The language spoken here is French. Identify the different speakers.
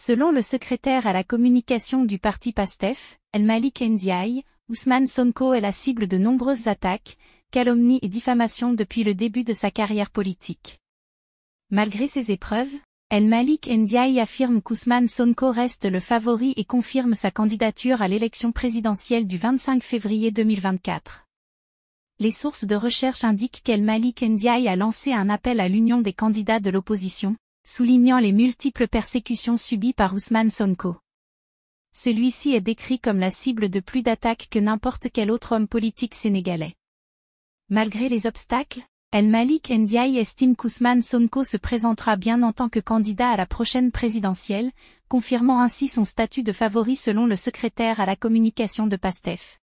Speaker 1: Selon le secrétaire à la communication du parti PASTEF, El-Malik Ndiaye, Ousmane Sonko est la cible de nombreuses attaques, calomnies et diffamations depuis le début de sa carrière politique. Malgré ces épreuves, El-Malik Ndiaye affirme qu'Ousmane Sonko reste le favori et confirme sa candidature à l'élection présidentielle du 25 février 2024. Les sources de recherche indiquent qu'El-Malik Ndiaye a lancé un appel à l'union des candidats de l'opposition, soulignant les multiples persécutions subies par Ousmane Sonko. Celui-ci est décrit comme la cible de plus d'attaques que n'importe quel autre homme politique sénégalais. Malgré les obstacles, El Malik Ndiaye estime qu'Ousmane Sonko se présentera bien en tant que candidat à la prochaine présidentielle, confirmant ainsi son statut de favori selon le secrétaire à la communication de PASTEF.